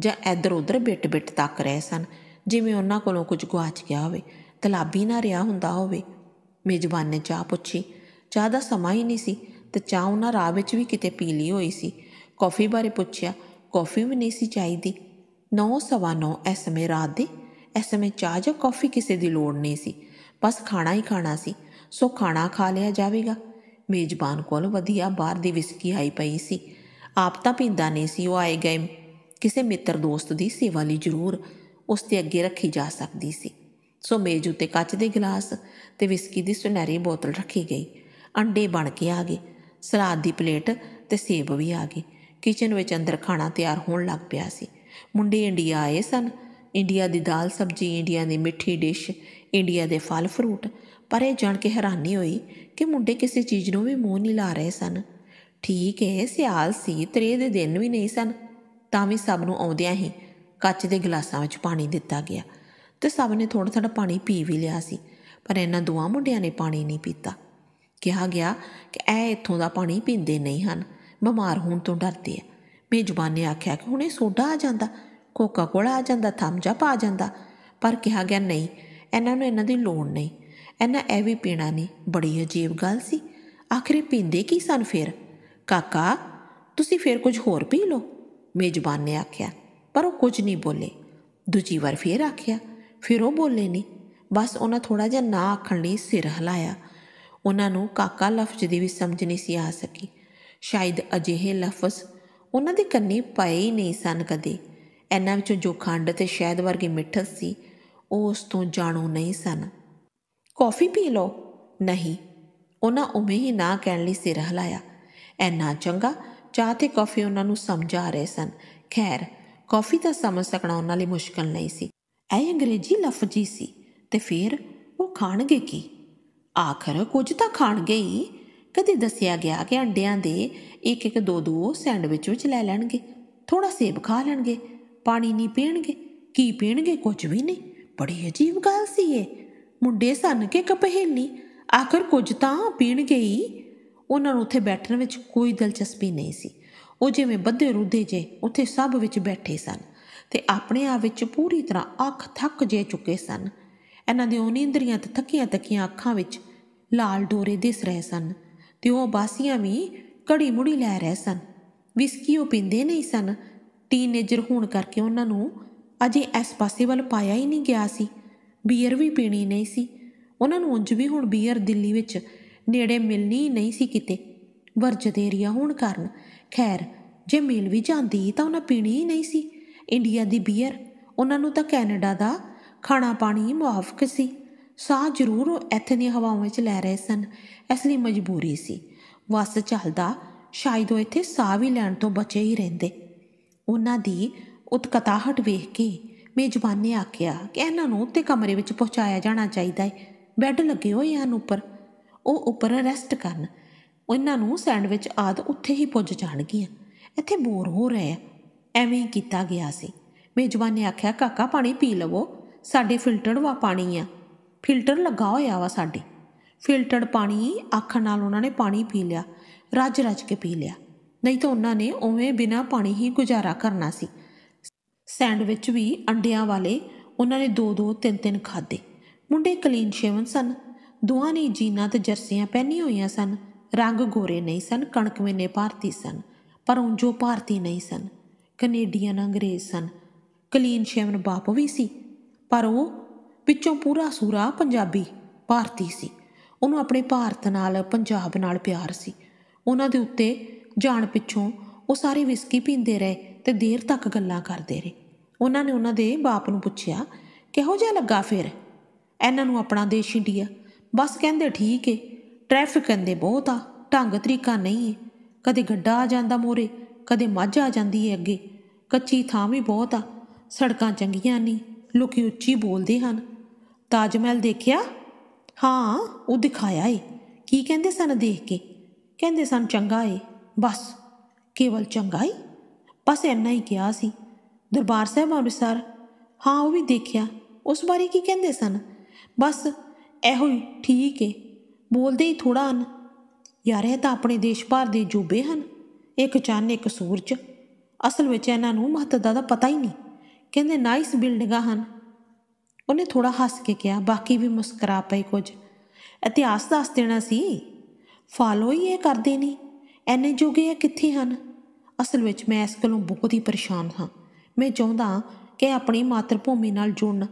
ਜਾਂ ਇੱਧਰ ਉੱਧਰ ਬਿਟ-ਬਿਟ ਤੱਕ ਰਹੇ ਸਨ ਜਿਵੇਂ ਉਹਨਾਂ ਕੋਲੋਂ ਕੁਝ ਗਵਾਚ ਗਿਆ ਹੋਵੇ ਤਲਾਬੀ ਨਾ ਰਿਹਾ ਹੁੰਦਾ ਹੋਵੇ ਮੇਜ਼ਬਾਨ ਨੇ ਚਾਹ ਪੁੱਛੀ ਚਾਹ ਦਾ ਸਮਾਂ ਹੀ ਨਹੀਂ ਸੀ ਤੇ ਚਾਹ ਉਹਨਾਂ ਰਾਹ ਵਿੱਚ ਵੀ ਕਿਤੇ ਪੀ ਲਈ ਹੋਈ ਸੀ ਕਾਫੀ ਬਾਰੇ ਪੁੱਛਿਆ ਕਾਫੀ ਵੀ ਨਹੀਂ ਸੀ ਚਾਹੀਦੀ 9:09 ਇਸ ਸਮੇਂ ਰਾਤ ਦੀ ਇਸ ਸਮੇਂ ਚਾਹ ਜਾਂ ਕਾਫੀ ਕਿਸੇ ਦੀ ਲੋੜ ਨਹੀਂ ਸੀ ਬਸ ਖਾਣਾ ਹੀ ਖਾਣਾ ਸੀ ਸੋ ਖਾਣਾ ਖਾ ਲਿਆ ਜਾਵੇਗਾ ਮੇਜ਼ਬਾਨ ਕੋਲ ਵਧੀਆ ਬਾਹਰ ਦੀ ਵਿਸਕੀ ਆਈ ਪਈ ਸੀ ਆਪ ਤਾਂ ਪੀਂਦਾ ਨਹੀਂ ਸੀ ਉਹ ਆਏ ਗਏ ਕਿਸੇ ਮਿੱਤਰ ਦੋਸਤ ਦੀ ਸੇਵਾ ਲਈ ਜ਼ਰੂਰ ਉਸ ਤੇ ਅੱਗੇ ਰੱਖੀ ਜਾ ਸਕਦੀ ਸੀ ਸੋ ਮੇਜ਼ ਉਤੇ ਕੱਚ ਦੇ ਗਲਾਸ ਤੇ ਵਿਸਕੀ ਦੀ ਸੁਨਹਿਰੀ ਬੋਤਲ ਰੱਖੀ ਗਈ ਅੰਡੇ ਬਣ ਕੇ ਆ ਗਏ ਸਲਾਦ ਦੀ ਪਲੇਟ ਤੇ ਸੇਬ ਵੀ ਆ ਗਏ ਕਿਚਨ ਵਿੱਚ ਅੰਦਰ ਖਾਣਾ ਤਿਆਰ ਹੋਣ ਲੱਗ ਪਿਆ ਸੀ ਮੁੰਡੇ ਇੰਡੀਆ ਆਏ ਸਨ ਇੰਡੀਆ ਦੀ ਦਾਲ ਸਬਜੀ ਇੰਡੀਆ ਦੀ ਮਿੱਠੀ ਡਿਸ਼ ਇੰਡੀਆ ਦੇ ਫਲ ਫਰੂਟ ਪਰ ਇਹ ਜਾਣ ਕੇ ਹੈਰਾਨੀ ਹੋਈ ਕਿ ਮੁੰਡੇ ਕਿਸੇ ਚੀਜ਼ ਨੂੰ ਵੀ ਮੂੰਹ ਨਹੀਂ ਲਾ ਰਹੇ ਸਨ ਠੀਕ ਹੈ ਸਿਆਲ ਸੀ ਤਰੇ ਦੇ ਦਿਨ ਵੀ ਨਹੀਂ ਸਨ ਤਾਂ ਵੀ ਸਭ ਨੂੰ ਆਉਂਦਿਆਂ ਹੀ ਕੱਚ ਦੇ ਗਲਾਸਾਂ ਵਿੱਚ ਪਾਣੀ ਦਿੱਤਾ ਗਿਆ ਤੇ ਸਭ ਨੇ ਥੋੜਾ ਥੋੜਾ ਪਾਣੀ ਪੀ ਵੀ ਲਿਆ ਸੀ ਪਰ ਇਹਨਾਂ ਦੋਵਾਂ ਮੁੰਡਿਆਂ ਨੇ ਪਾਣੀ ਨਹੀਂ ਪੀਤਾ ਕਿਹਾ ਗਿਆ ਕਿ ਇਹ ਇੱਥੋਂ ਦਾ ਪਾਣੀ ਪੀਂਦੇ ਨਹੀਂ ਹਨ ਬਿਮਾਰ ਹੋਣ ਤੋਂ ਡਰਦੇ ਆ ਮੇਜ਼ਬਾਨ ਨੇ ਆਖਿਆ ਕਿ ਹੁਣੇ ਸੋਡਾ ਆ ਜਾਂਦਾ ਕੋਕਾ ਕੋਲਾ ਆ ਜਾਂਦਾ ਥਮਜਾ ਪਾ ਜਾਂਦਾ ਪਰ ਕਿਹਾ ਗਿਆ ਨਹੀਂ ਇਹਨਾਂ ਨੂੰ ਇਹਨਾਂ ਦੀ ਲੋੜ ਨਹੀਂ ਐਨਾ ਐ ਵੀ ਪੀਣਾ ਨਹੀਂ ਬੜੀ ਅਜੀਬ ਗੱਲ ਸੀ ਆਖਰੇ ਪੀਂਦੇ ਕੀ ਸਨ ਫਿਰ ਕਾਕਾ ਤੁਸੀਂ ਫੇਰ ਕੁਝ ਹੋਰ ਪੀ ਲਓ ਮੇਜ਼ਬਾਨ ਨੇ ਆਖਿਆ ਪਰ ਉਹ ਕੁਝ ਨਹੀਂ ਬੋਲੇ ਦੂਜੀ ਵਾਰ ਫੇਰ ਆਖਿਆ ਫਿਰ ਉਹ ਬੋਲੇ ਨਹੀਂ ਬਸ ਉਹਨਾਂ ਥੋੜਾ ਜਿਹਾ ਨਾ ਆਖਣ ਲਈ ਸਿਰ ਹਲਾਇਆ ਉਹਨਾਂ ਨੂੰ ਕਾਕਾ ਲਫ਼ਜ਼ ਦੀ ਵੀ ਸਮਝ ਨਹੀਂ ਸੀ ਆ ਸਕੀ ਸ਼ਾਇਦ ਅਜਿਹੇ ਲਫ਼ਜ਼ ਉਹਨਾਂ ਦੇ ਕੰਨੇ ਪਏ ਹੀ ਨਹੀਂ ਸਨ ਕਦੇ ਐਨਾ ਵਿੱਚੋਂ ਜੋ ਖੰਡ ਤੇ ਸ਼ਹਿਦ ਵਰਗੀ ਮਿੱਠਤ ਸੀ ਉਹ ਉਸ ਤੋਂ ਜਾਣੂ ਨਹੀਂ ਸਨ ਕਾਫੀ ਪੀ ਲਓ ਨਹੀਂ ਉਹਨਾਂ ਉਵੇਂ ਹੀ ਨਾ ਕਹਿਣ ਲਈ ਸਿਰ ਹਲਾਇਆ ਐਨਾ ਚੰਗਾ ਚਾਹ ਤੇ ਕਾਫੀ ਉਹਨਾਂ ਨੂੰ ਸਮਝਾ ਰਹੇ ਸਨ ਖੈਰ ਕਾਫੀ ਤਾਂ ਸਮਝ ਸਕਣਾ ਉਹਨਾਂ ਲਈ ਮੁਸ਼ਕਲ ਨਹੀਂ ਸੀ ਐ ਅੰਗਰੇਜ਼ੀ ਲਫ਼ਜ਼ੀ ਸੀ ਤੇ ਫਿਰ ਉਹ ਖਾਣਗੇ ਕੀ ਆਖਰ ਕੁਝ ਤਾਂ ਖਾਣਗੇ ਹੀ ਕਦੇ ਦੱਸਿਆ ਗਿਆ ਕਿ ਅੰਡਿਆਂ ਦੇ ਇੱਕ ਇੱਕ ਦੋ ਦੋ ਸੈਂਡਵਿਚ ਵਿੱਚ ਲੈ ਲੈਣਗੇ ਥੋੜਾ ਸੇਬ ਖਾ ਲੈਣਗੇ ਪਾਣੀ ਨਹੀਂ ਪੀਣਗੇ ਕੀ ਪੀਣਗੇ ਕੁਝ ਵੀ ਨਹੀਂ ਬੜੀ ਅਜੀਬ ਗੱਲ ਸੀ ਇਹ ਮੁੰਡੇ ਸਨ ਕਿ ਕਪਹੇਲੀ ਆਖਰ ਕੁਝ ਤਾਂ ਪੀਣ ਗਈ ਉਹਨਾਂ ਨੂੰ ਉੱਥੇ ਬੈਠਣ ਵਿੱਚ ਕੋਈ ਦਿਲਚਸਪੀ ਨਹੀਂ ਸੀ ਉਹ ਜਿਵੇਂ ਬੱਧੇ ਰੁੱਧੇ ਜੇ ਉੱਥੇ ਸਭ ਵਿੱਚ ਬੈਠੇ ਸਨ ਤੇ ਆਪਣੇ ਆਪ ਵਿੱਚ ਪੂਰੀ ਤਰ੍ਹਾਂ ਅੱਖ ਥੱਕ ਜੇ ਚੁੱਕੇ ਸਨ ਇਹਨਾਂ ਦੀਆਂ ਨੀਂਦਰੀਆਂ ਤੇ ਥੱਕੀਆਂ ਤੱਕੀਆਂ ਅੱਖਾਂ ਵਿੱਚ ਲਾਲ ਡੋਰੇ ਦਿਸ ਰਹੇ ਸਨ ਤੇ ਉਹ ਬਾਸੀਆਂ ਵੀ ਕੜੀ ਮੁੜੀ ਲੈ ਰਹੇ ਸਨ ਵਿਸਕੀ ਉਹ ਪੀਂਦੇ ਨਹੀਂ ਸਨ ਟੀਨੇਜਰ ਹੋਣ ਕਰਕੇ ਉਹਨਾਂ ਨੂੰ ਅਜੇ ਇਸ ਪਾਸੇ ਵੱਲ ਪਾਇਆ ਹੀ ਨਹੀਂ ਗਿਆ ਸੀ ਬੀਅਰ ਵੀ ਪੀਣੀ ਨਹੀਂ ਸੀ ਉਹਨਾਂ ਨੂੰ ਉਂਝ ਵੀ ਹੁਣ ਬੀਅਰ ਦਿੱਲੀ ਵਿੱਚ ਨੇੜੇ ਮਿਲਣੀ ਨਹੀਂ ਸੀ ਕਿਤੇ ਵਰਜਤ ਰਿਆ ਹੋਣ ਕਾਰਨ ਖੈਰ ਜੇ ਮਿਲ ਵੀ ਜਾਂਦੀ ਤਾਂ ਉਹਨਾਂ ਪੀਣੀ ਹੀ ਨਹੀਂ ਸੀ ਇੰਡੀਆ ਦੀ ਬੀਅਰ ਉਹਨਾਂ ਨੂੰ ਤਾਂ ਕੈਨੇਡਾ ਦਾ ਖਾਣਾ ਪਾਣੀ ਮੁਆਫਕ ਸੀ ਸਾਹ ਜ਼ਰੂਰ ਉਹ ਇੱਥੇ ਦੀ ਹਵਾਵਾਂ ਵਿੱਚ ਲੈ ਰਹੇ ਸਨ ਇਸ ਲਈ ਮਜਬੂਰੀ ਸੀ ਵਸ ਚੱਲਦਾ ਸ਼ਾਇਦ ਉਹ ਇੱਥੇ ਸਾਹ ਵੀ ਲੈਣ ਤੋਂ ਬਚੇ ਹੀ ਰਹਿੰਦੇ ਉਹਨਾਂ ਦੀ ਉਤਕਤਾਹਟ ਵੇਖ ਕੇ ਮੇਜ਼ਬਾਨ ਨੇ ਆਖਿਆ ਕਿ ਇਹਨਾਂ ਨੂੰ ਉੱਤੇ ਕਮਰੇ ਵਿੱਚ ਪਹੁੰਚਾਇਆ ਜਾਣਾ ਚਾਹੀਦਾ ਹੈ ਬੈੱਡ ਲੱਗੇ ਹੋਏ ਹਨ ਉੱਪਰ ਉਹ ਉੱਪਰ ਰੈਸਟ ਕਰਨ ਉਹਨਾਂ ਨੂੰ ਸੈਂਡਵਿਚ ਆਦ ਉੱਥੇ ਹੀ ਪੁੱਜ ਜਾਣਗੀਆਂ ਇੱਥੇ ਬੋਰ ਹੋ ਰਹੇ ਆ ਐਵੇਂ ਹੀ ਕੀਤਾ ਗਿਆ ਸੀ ਮੇਜ਼ਬਾਨ ਨੇ ਆਖਿਆ ਕਾਕਾ ਪਾਣੀ ਪੀ ਲਵੋ ਸਾਡੇ ਫਿਲਟਰਡ ਵਾ ਪਾਣੀ ਆ ਫਿਲਟਰ ਲੱਗਾ ਹੋਇਆ ਵਾ ਸਾਡੇ ਫਿਲਟਰਡ ਪਾਣੀ ਅੱਖ ਨਾਲ ਉਹਨਾਂ ਨੇ ਪਾਣੀ ਪੀ ਲਿਆ ਰੱਜ ਰੱਜ ਕੇ ਪੀ ਲਿਆ ਨਹੀਂ ਤਾਂ ਉਹਨਾਂ ਨੇ ਉਵੇਂ ਬਿਨਾ ਪਾਣੀ ਹੀ ਗੁਜ਼ਾਰਾ ਕਰਨਾ ਸੀ ਸੈਂਡਵਿਚ ਵੀ ਅੰਡਿਆਂ ਵਾਲੇ ਉਹਨਾਂ ਨੇ ਦੋ ਦੋ ਤਿੰਨ ਤਿੰਨ ਖਾਦੇ ਮੁੰਡੇ ਕਲੀਨ ਸ਼ੇਵਨ ਸਨ ਦੋਹਾਂ ਨੇ ਜੀਨਾਂ ਤੇ ਜਰਸੀਆਂ ਪਹਿਨੀਆਂ ਹੋਈਆਂ ਸਨ ਰੰਗ ਗੋਰੇ ਨਹੀਂ ਸਨ ਕਣਕਵੇਨੇ ਭਾਰਤੀ ਸਨ ਪਰ ਉਂਝੋ ਭਾਰਤੀ ਨਹੀਂ ਸਨ ਕੈਨੇਡੀਅਨ ਅੰਗਰੇਜ਼ ਸਨ ਕਲੀਨ ਸ਼ੇਵਨ ਬਾਪ ਵੀ ਸੀ ਪਰ ਉਹ ਵਿੱਚੋਂ ਪੂਰਾ ਸੂਰਾ ਪੰਜਾਬੀ ਭਾਰਤੀ ਸੀ ਉਹਨੂੰ ਆਪਣੇ ਭਾਰਤ ਨਾਲ ਪੰਜਾਬ ਨਾਲ ਪਿਆਰ ਸੀ ਉਹਨਾਂ ਦੇ ਉੱਤੇ ਜਾਣ ਪਿੱਛੋਂ ਉਹ ਸਾਰੇ ਵਿਸਕੀ ਪੀਂਦੇ ਰਹੇ ਤੇ ਦੇਰ ਤੱਕ ਗੱਲਾਂ ਕਰਦੇ ਰਹੇ ਉਹਨਾਂ ਨੇ ਉਹਨਾਂ ਦੇ ਬਾਪ ਨੂੰ ਪੁੱਛਿਆ ਕਿਹੋ ਜਿਹਾ ਲੱਗਾ ਫਿਰ ਇਹਨਾਂ ਨੂੰ ਆਪਣਾ ਦੇਸ਼ ਇੰਡੀਆ ਬਸ ਕਹਿੰਦੇ ਠੀਕ ਏ ਟ੍ਰੈਫਿਕ ਕਹਿੰਦੇ ਬਹੁਤ ਆ ਢੰਗ ਤਰੀਕਾ ਨਹੀਂ ਏ ਕਦੇ ਗੱਡਾ ਆ ਜਾਂਦਾ ਮੋਰੇ ਕਦੇ ਮੱਝ ਆ ਜਾਂਦੀ ਏ ਅੱਗੇ ਕੱਚੀ ਥਾਂ ਵੀ ਬਹੁਤ ਆ ਸੜਕਾਂ ਚੰਗੀਆਂ ਨਹੀਂ ਲੋਕੀ ਉੱਚੀ ਬੋਲਦੇ ਹਨ ਤਾਜ ਮਹਿਲ ਦੇਖਿਆ ਹਾਂ ਉਹ ਦਿਖਾਇਆ ਏ ਕੀ ਕਹਿੰਦੇ ਸਨ ਦੇਖ ਕੇ ਕਹਿੰਦੇ ਸਨ ਚੰਗਾ ਏ ਬਸ ਕੇਵਲ ਚੰਗਾ ਏ ਬਸ ਇੰਨਾ ਹੀ ਕਿਹਾ ਸੀ ਦਰਬਾਰ ਸਾਹਿਬ ਅਨੁਸਾਰ ਹਾਂ ਉਹ ਵੀ ਦੇਖਿਆ ਉਸ ਬਾਰੇ ਕੀ ਕਹਿੰਦੇ ਸਨ ਬਸ ਇਹੋ ਹੀ ਠੀਕ ਏ ਬੋਲਦੇ ਹੀ ਥੋੜਾ ਹਨ ਯਾਰ ਇਹ ਤਾਂ ਆਪਣੇ ਦੇਸ਼ ਭਰ ਦੇ ਜੂਬੇ ਹਨ ਇੱਕ ਚੰਨ ਇੱਕ ਸੂਰਜ ਅਸਲ ਵਿੱਚ ਇਹਨਾਂ ਨੂੰ ਮਹੱਤਤਾ ਦਾ ਪਤਾ ਹੀ ਨਹੀਂ ਕਹਿੰਦੇ ਨਾਈਸ ਬਿਲਡਿੰਗਾਂ ਹਨ ਉਹਨੇ ਥੋੜਾ ਹੱਸ ਕੇ ਕਿਹਾ ਬਾਕੀ ਵੀ ਮੁਸਕਰਾ ਪਏ ਕੁਝ ਇਤਿਹਾਸ ਦੱਸ ਦੇਣਾ ਸੀ ਫਾਲੋ ਹੀ ਇਹ ਕਰਦੇ ਨਹੀਂ ਐਨੇ ਜੁਗੇ ਇਹ ਕਿੱਥੇ ਹਨ ਅਸਲ ਵਿੱਚ ਮੈਂ ਇਸ ਕੋਲੋਂ ਬਹੁਤ ਹੀ ਪਰੇਸ਼ਾਨ ਹਾਂ ਮੈਂ ਚਾਹੁੰਦਾ ਕਿ ਆਪਣੀ ਮਾਤਰ ਭੂਮੀ ਨਾਲ ਜੁੜਨ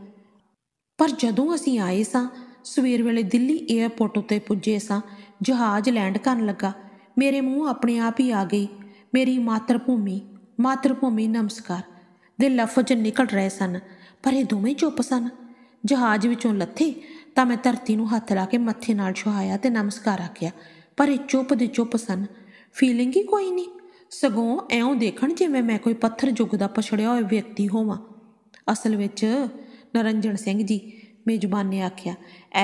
ਪਰ ਜਦੋਂ ਅਸੀਂ ਆਏ ਸਾਂ ਸਵੇਰ ਵੇਲੇ ਦਿੱਲੀ 에ਅਰਪੋਰਟ ਉੱਤੇ ਪੁੱਜੇ ਸਾਂ ਜਹਾਜ਼ ਲੈਂਡ ਕਰਨ ਲੱਗਾ ਮੇਰੇ ਮੂੰਹ ਆਪਣੇ ਆਪ ਹੀ ਆ ਗਈ ਮੇਰੀ ਮਾਤਰ ਭੂਮੀ ਮਾਤਰ ਭੂਮੀ ਨਮਸਕਾਰ ਦੇ ਲਫ਼ਜ਼ ਨਿਕਲ ਰਹੇ ਸਨ ਪਰ ਇਹ ਦੋਵੇਂ ਚੁੱਪ ਸਨ ਜਹਾਜ਼ ਵਿੱਚੋਂ ਲੱਥੇ ਤਾਂ ਮੈਂ ਧਰਤੀ ਨੂੰ ਹੱਥ ਲਾ ਕੇ ਮੱਥੇ ਨਾਲ ਛੁਹਾਇਆ ਤੇ ਨਮਸਕਾਰ ਆਖਿਆ ਪਰ ਇਹ ਚੁੱਪ ਦੇ ਚੁੱਪ ਸਨ ਫੀਲਿੰਗ ਹੀ ਕੋਈ ਨਹੀਂ ਸਗੋਂ ਐਉਂ ਦੇਖਣ ਜਿਵੇਂ ਮੈਂ ਕੋਈ ਪੱਥਰ ਯੁੱਗ ਦਾ ਪਛੜਿਆ ਹੋਇਆ ਵਿਅਕਤੀ ਹੋਵਾਂ ਅਸਲ ਵਿੱਚ ਨਰਨਜਨ ਸਿੰਘ ਜੀ ਮੇਜ਼ਬਾਨ ਨੇ ਆਖਿਆ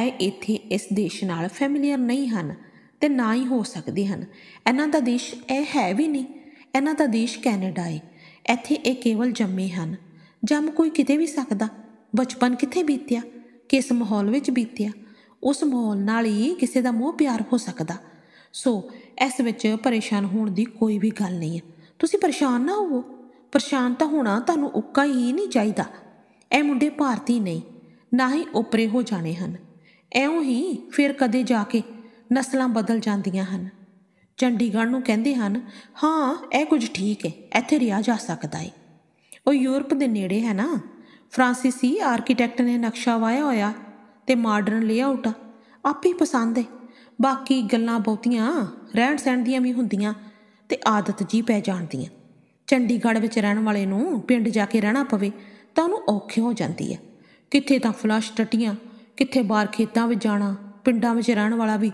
ਇਹ ਇੱਥੇ ਇਸ ਦੇਸ਼ ਨਾਲ ਫੈਮਿਲੀਅਰ ਨਹੀਂ ਹਨ ਤੇ ਨਾ ਹੀ ਹੋ ਸਕਦੇ ਹਨ ਇਹਨਾਂ ਦਾ ਦੇਸ਼ ਇਹ ਹੈ ਵੀ ਨਹੀਂ ਇਹਨਾਂ ਦਾ ਦੇਸ਼ ਕੈਨੇਡਾ ਹੈ ਇੱਥੇ ਇਹ ਕੇਵਲ ਜੰਮੇ ਹਨ ਜੰਮ ਕੋਈ ਕਿਤੇ ਵੀ ਸਕਦਾ ਬਚਪਨ ਕਿੱਥੇ ਬੀਤਿਆ ਕਿਸ ਮਾਹੌਲ ਵਿੱਚ ਬੀਤਿਆ ਉਸ ਮਾਹੌਲ ਨਾਲ ਹੀ ਕਿਸੇ ਦਾ ਮੋਹ ਪਿਆਰ ਹੋ ਸਕਦਾ ਸੋ ਇਸ ਵਿੱਚ ਪਰੇਸ਼ਾਨ ਹੋਣ ਦੀ ਕੋਈ ਵੀ ਗੱਲ ਨਹੀਂ ਹੈ ਤੁਸੀਂ ਪਰੇਸ਼ਾਨ ਨਾ ਹੋਵੋ ਪਰੇਸ਼ਾਨ ਤਾਂ ਹੋਣਾ ਤੁਹਾਨੂੰ ਉੱਕਾ ਹੀ ਨਹੀਂ ਚਾਹੀਦਾ ਇਹ ਮੁੰਡੇ ਭਾਰਤੀ ਨਹੀਂ ਨਾ ਹੀ ਉਪਰੇ ਹੋ ਜਾਣੇ ਹਨ ਐਉਂ ਹੀ ਫਿਰ ਕਦੇ ਜਾ ਕੇ ਨਸਲਾਂ ਬਦਲ ਜਾਂਦੀਆਂ ਹਨ ਚੰਡੀਗੜ੍ਹ ਨੂੰ ਕਹਿੰਦੇ ਹਨ ਹਾਂ ਇਹ ਕੁਝ ਠੀਕ ਹੈ ਇੱਥੇ ਰਿਹਾ ਜਾ ਸਕਦਾ ਹੈ ਉਹ ਯੂਰਪ ਦੇ ਨੇੜੇ ਹੈ ਨਾ ਫ੍ਰਾਂਸੀਸੀ ਆਰਕੀਟੈਕਟ ਨੇ ਨਕਸ਼ਾ ਵਾਇਆ ਹੋਇਆ ਤੇ ਮਾਡਰਨ ਲੇਆਊਟ ਆਪੇ ਪਸੰਦ ਹੈ ਬਾਕੀ ਗੱਲਾਂ ਬਹੁਤੀਆਂ ਰਹਿਣ ਸਹਿਣ ਦੀਆਂ ਵੀ ਹੁੰਦੀਆਂ ਤੇ ਆਦਤ ਜੀ ਪੈ ਜਾਂਦੀਆਂ ਚੰਡੀਗੜ੍ਹ ਵਿੱਚ ਰਹਿਣ ਵਾਲੇ ਨੂੰ ਪਿੰਡ ਜਾ ਕੇ ਰਹਿਣਾ ਪਵੇ ਤਾਂ ਉਹਨੂੰ ਔਖੇ ਹੋ ਜਾਂਦੀ ਹੈ ਕਿੱਥੇ ਤਾਂ ਫਲਸ਼ ਟਟੀਆਂ ਕਿੱਥੇ ਬਾਹਰ ਖੇਤਾਂ ਵਿੱਚ ਜਾਣਾ ਪਿੰਡਾਂ ਵਿੱਚ ਰਹਿਣ ਵਾਲਾ ਵੀ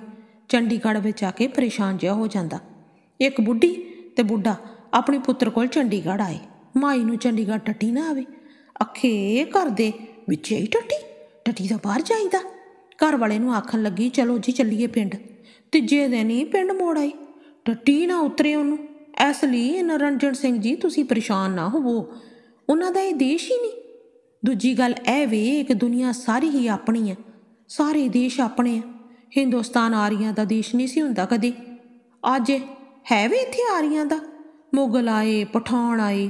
ਚੰਡੀਗੜ੍ਹ ਵਿੱਚ ਆ ਕੇ ਪਰੇਸ਼ਾਨ ਜਿਹਾ ਹੋ ਜਾਂਦਾ ਇੱਕ ਬੁੱਢੀ ਤੇ ਬੁੱਢਾ ਆਪਣੇ ਪੁੱਤਰ ਕੋਲ ਚੰਡੀਗੜ੍ਹ ਆਏ ਮਾਈ ਨੂੰ ਚੰਡੀਗੜ੍ਹ ਟੱਟੀ ਨਾ ਆਵੇ ਅੱਖੇ ਕਰਦੇ ਵਿੱਚੇ ਹੀ ਟੱਟੀ ਟੱਟੀ ਤਾਂ ਬਾਹਰ ਜਾਈਦਾ ਘਰ ਵਾਲੇ ਨੂੰ ਆਖਣ ਲੱਗੀ ਚਲੋ ਜੀ ਚੱਲੀਏ ਪਿੰਡ ਤੀਜੇ ਦਿਨ ਹੀ ਪਿੰਡ ਮੋੜ ਆਈ ਟੱਟੀ ਨਾ ਉਤਰੇ ਉਹਨੂੰ ਇਸ ਲਈ ਨਰਨਜਨ ਸਿੰਘ ਜੀ ਤੁਸੀਂ ਪਰੇਸ਼ਾਨ ਨਾ ਹੋਵੋ ਉਹਨਾਂ ਦਾ ਇਹ ਦੇਸ਼ ਹੀ ਨਹੀਂ ਦੂਜੀ ਗੱਲ ਇਹ ਵੇ ਇੱਕ ਦੁਨੀਆ ਸਾਰੀ ਹੀ ਆਪਣੀ ਹੈ ਸਾਰੇ ਦੇਸ਼ ਆਪਣੇ ਆ ਹਿੰਦੁਸਤਾਨ ਆਰੀਆਂ ਦਾ ਦੇਸ਼ ਨਹੀਂ ਸੀ ਹੁੰਦਾ ਕਦੀ ਅੱਜ ਹੈ ਵੀ ਇੱਥੇ ਆਰੀਆਂ ਦਾ ਮੁਗਲ ਆਏ ਪਠਾਨ ਆਏ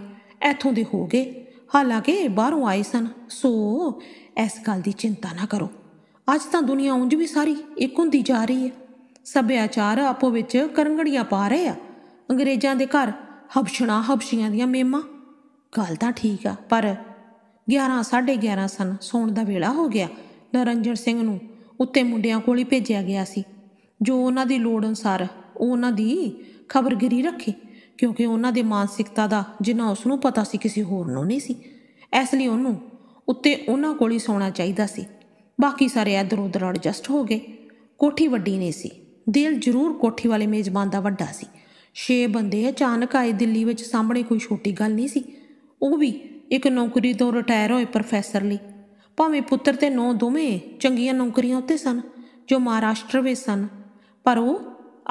ਇੱਥੋਂ ਦੇ ਹੋ ਗਏ ਹਾਲਾਂਕਿ ਬਾਹਰੋਂ ਆਏ ਸਨ ਸੋ ਇਸ ਗੱਲ ਦੀ ਚਿੰਤਾ ਨਾ ਕਰੋ ਅੱਜ ਤਾਂ ਦੁਨੀਆ ਉਂਝ ਵੀ ਸਾਰੀ ਇੱਕ ਹੁੰਦੀ ਜਾ ਰਹੀ ਹੈ ਸੱਭਿਆਚਾਰ ਆਪੋ ਵਿੱਚ ਕਰੰਗੜੀਆਂ ਪਾ ਰਹੇ ਆ ਅੰਗਰੇਜ਼ਾਂ ਦੇ ਘਰ ਹਬਸ਼ਣਾ ਹਬਸ਼ੀਆਂ ਦੀਆਂ ਮੇਮਾਂ ਗੱਲ ਤਾਂ ਠੀਕ ਆ ਪਰ 11 11:30 ਸਨ ਸੌਣ ਦਾ ਵੇਲਾ ਹੋ ਗਿਆ ਨਰਨਜਨ ਸਿੰਘ ਨੂੰ ਉੱਤੇ ਮੁੰਡਿਆਂ ਕੋਲ ਹੀ ਭੇਜਿਆ ਗਿਆ ਸੀ ਜੋ ਉਹਨਾਂ ਦੀ ਲੋੜ ਅਨਸਾਰ ਉਹਨਾਂ ਦੀ ਖਬਰਗਿਰੀ ਰੱਖੇ ਕਿਉਂਕਿ ਉਹਨਾਂ ਦੇ ਮਾਨਸਿਕਤਾ ਦਾ ਜਿੰਨਾ ਉਸ ਨੂੰ ਪਤਾ ਸੀ ਕਿਸੇ ਹੋਰ ਨੂੰ ਨਹੀਂ ਸੀ ਇਸ ਲਈ ਉਹਨੂੰ ਉੱਤੇ ਉਹਨਾਂ ਕੋਲ ਹੀ ਸੌਣਾ ਚਾਹੀਦਾ ਸੀ ਬਾਕੀ ਸਾਰੇ ਇਧਰ ਉਧਰ ਐਡਜਸਟ ਹੋ ਗਏ ਕੋਠੀ ਵੱਡੀ ਨਹੀਂ ਸੀ ਦਿਲ ਜ਼ਰੂਰ ਕੋਠੀ ਵਾਲੇ ਮੇਜ਼ਬਾਨ ਦਾ ਵੱਡਾ ਸੀ ਛੇ ਬੰਦੇ ਅਚਾਨਕ ਆਏ ਦਿੱਲੀ ਵਿੱਚ ਸਾਹਮਣੇ ਕੋਈ ਛੋਟੀ ਗੱਲ ਨਹੀਂ ਸੀ ਉਹ ਵੀ ਇੱਕ ਨੌਕਰੀ ਤੋਂ ਰਿਟਾਇਰ ਹੋਏ ਪ੍ਰੋਫੈਸਰ ਲਈ ਭਾਵੇਂ ਪੁੱਤਰ ਤੇ ਨੌ ਦੋਵੇਂ ਚੰਗੀਆਂ ਨੌਕਰੀਆਂ ਉੱਤੇ ਸਨ ਜੋ ਮਹਾਰਾਸ਼ਟਰ ਵਿੱਚ ਸਨ ਪਰ ਉਹ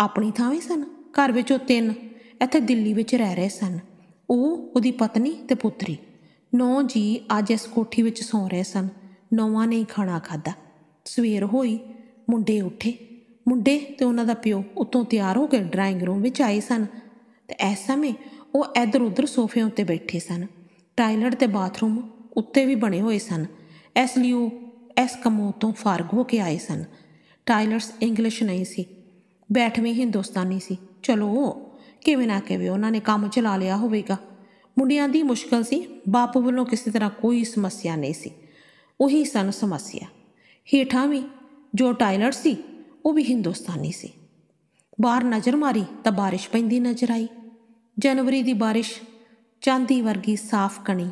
ਆਪਣੀ ਥਾਵੇਂ ਸਨ ਘਰ ਵਿੱਚੋਂ ਤਿੰਨ ਇੱਥੇ ਦਿੱਲੀ ਵਿੱਚ ਰਹਿ ਰਹੇ ਸਨ ਉਹ ਉਹਦੀ ਪਤਨੀ ਤੇ ਪੁੱਤਰੀ ਨੌ ਜੀ ਅੱਜ ਇਸ ਕੋਠੀ ਵਿੱਚ ਸੌ ਰਹੇ ਸਨ ਨੌਵਾਂ ਨੇ ਖਾਣਾ ਖਾਦਾ ਸਵੇਰ ਹੋਈ ਮੁੰਡੇ ਉੱਠੇ ਮੁੰਡੇ ਤੇ ਉਹਨਾਂ ਦਾ ਪਿਓ ਉਤੋਂ ਤਿਆਰ ਹੋ ਕੇ ਡਰਾਇੰਗ ਰੂਮ ਵਿੱਚ ਆਏ ਸਨ ਤੇ ਐਸ ਸਮੇਂ ਉਹ ਇਧਰ ਉਧਰ ਸੋਫਿਆਂ ਉੱਤੇ ਬੈਠੇ ਸਨ ਟਾਇਲਟ ਤੇ ਬਾਥਰੂਮ ਉੱਤੇ ਵੀ ਬਣੇ ਹੋਏ ਸਨ ਇਸ ਲਈ ਉਹ ਇਸ ਕਮੋ ਤੋਂ ਫਾਰਗ ਹੋ ਕੇ ਆਏ ਸਨ ਟਾਇਲਟਸ ਇੰਗਲਿਸ਼ ਨਹੀਂ ਸੀ ਬੈਠਵੇਂ ਹਿੰਦੁਸਤਾਨੀ ਸੀ ਚਲੋ ਕਿਵੇਂ ਨਾ ਕਿਵੇਂ ਉਹਨਾਂ ਨੇ ਕੰਮ ਚਲਾ ਲਿਆ ਹੋਵੇਗਾ ਮੁੰਡਿਆਂ ਦੀ ਮੁਸ਼ਕਲ ਸੀ ਬਾਪੂ ਵੱਲੋਂ ਕਿਸੇ ਤਰ੍ਹਾਂ ਕੋਈ ਸਮੱਸਿਆ ਨਹੀਂ ਸੀ ਉਹੀ ਸਨ ਸਮੱਸਿਆ ਹੀਠਾਂ ਵੀ ਜੋ ਟਾਇਲਟ ਸੀ ਉਹ ਵੀ ਹਿੰਦੁਸਤਾਨੀ ਸੀ ਬਾਹਰ ਨਜ਼ਰ ਮਾਰੀ ਤਾਂ بارش ਪੈਂਦੀ ਨਜ਼ਰ ਆਈ ਜਨਵਰੀ ਦੀ بارش ਚਾਂਦੀ ਵਰਗੀ ਸਾਫ਼ ਕਣੀ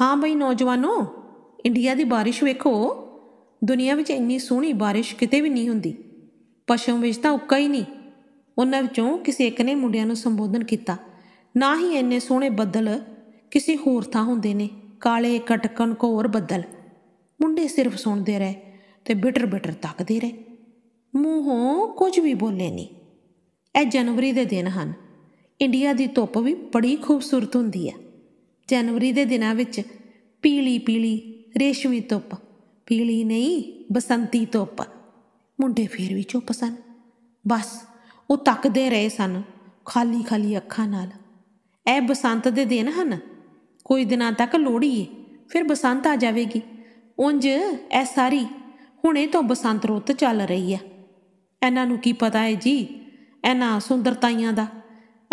ਹਾਂ ਬਈ ਨੌਜਵਾਨੋ ਇੰਡੀਆ ਦੀ بارش ਵੇਖੋ ਦੁਨੀਆ ਵਿੱਚ ਇੰਨੀ ਸੋਹਣੀ بارش ਕਿਤੇ ਵੀ ਨਹੀਂ ਹੁੰਦੀ ਪਸ਼ਮ ਵਿੱਚ ਤਾਂ ਉੱਕਾ ਹੀ ਨਹੀਂ ਉਹਨਾਂ ਵਿੱਚੋਂ ਕਿਸੇ ਇੱਕ ਨੇ ਮੁੰਡਿਆਂ ਨੂੰ ਸੰਬੋਧਨ ਕੀਤਾ ਨਾ ਹੀ ਇੰਨੇ ਸੋਹਣੇ ਬੱਦਲ ਕਿਸੇ ਹੋਰ ਥਾਂ ਹੁੰਦੇ ਨੇ ਕਾਲੇ ਕਟਕਣ ਘੋਰ ਬੱਦਲ ਮੁੰਡੇ ਸਿਰਫ ਸੁਣਦੇ ਰਹੇ ਤੇ ਬਿਟਰ ਬਿਟਰ ਤੱਕਦੇ ਰਹੇ ਮੂੰਹੋਂ ਕੁਝ ਵੀ ਬੋਲੇ ਨਹੀਂ ਇਹ ਜਨਵਰੀ ਦੇ ਦਿਨ ਹਨ ਇੰਡੀਆ ਦੀ ਧੁੱਪ ਵੀ ਬੜੀ ਖੂਬਸੂਰਤ ਹੁੰਦੀ ਹੈ ਜਨਵਰੀ ਦੇ ਦਿਨਾਂ ਵਿੱਚ ਪੀਲੀ ਪੀਲੀ ਰੇਸ਼ਮੀ ਧੁੱਪ ਪੀਲੀ ਨਹੀਂ ਬਸੰਤੀ ਧੁੱਪ ਮੁੰਡੇ ਫੇਰ ਵੀ ਚੁੱਪ ਸਨ ਬਸ ਉਹ ਤੱਕਦੇ ਰਹੇ ਸਨ ਖਾਲੀ ਖਾਲੀ ਅੱਖਾਂ ਨਾਲ ਇਹ ਬਸੰਤ ਦੇ ਦਿਨ ਹਨ ਕੋਈ ਦਿਨਾਂ ਤੱਕ ਲੋੜੀ ਫਿਰ ਬਸੰਤ ਆ ਜਾਵੇਗੀ ਉੰਜ ਐ ਸਾਰੀ ਹੁਣੇ ਤੋਂ ਬਸੰਤ ਰੁੱਤ ਚੱਲ ਰਹੀ ਆ ਇਹਨਾਂ ਨੂੰ ਕੀ ਪਤਾ ਹੈ ਜੀ ਇਹਨਾਂ ਸੁੰਦਰਤਾਈਆਂ ਦਾ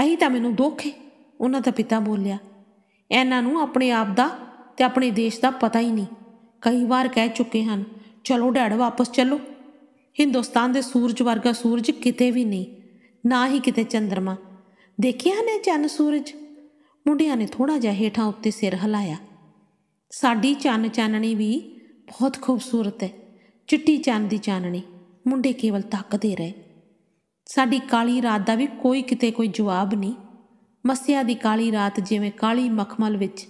ਅਹੀਂ ਤਾਂ ਮੈਨੂੰ ਦੁੱਖ ਹੈ ਉਹਨਾਂ ਦਾ ਪਿਤਾ ਬੋਲਿਆ ਇਹਨਾਂ ਨੂੰ ਆਪਣੇ ਆਪ ਦਾ ਤੇ ਆਪਣੇ ਦੇਸ਼ ਦਾ ਪਤਾ ਹੀ ਨਹੀਂ ਕਈ ਵਾਰ ਕਹਿ ਚੁੱਕੇ ਹਨ ਚਲੋ ਡੈਡ ਵਾਪਸ ਚਲੋ ਹਿੰਦੁਸਤਾਨ ਦੇ ਸੂਰਜ ਵਰਗਾ ਸੂਰਜ ਕਿਤੇ ਵੀ ਨਹੀਂ ਨਾ ਹੀ ਕਿਤੇ ਚੰਦਰਮਾ ਦੇਖਿਆ ਨੇ ਚੰਨ ਸੂਰਜ ਮੁੰਡਿਆਂ ਨੇ ਥੋੜਾ ਜਿਹਾ ਹੇਠਾਂ ਉੱਤੇ ਸਿਰ ਹਿਲਾਇਆ ਸਾਡੀ ਚੰਨ ਚਾਨਣੀ ਵੀ ਬਹੁਤ ਖੂਬਸੂਰਤ ਹੈ ਚਿੱਟੀ ਚੰਨ ਦੀ ਚਾਨਣੀ ਮੁੰਡੇ ਕੇਵਲ ਤੱਕਦੇ ਰਹੇ ਸਾਡੀ ਕਾਲੀ ਰਾਤ ਦਾ ਵੀ ਕੋਈ ਕਿਤੇ ਕੋਈ ਜਵਾਬ ਨਹੀਂ ਮਸਿਆ ਦੀ ਕਾਲੀ ਰਾਤ ਜਿਵੇਂ ਕਾਲੀ ਮਖਮਲ ਵਿੱਚ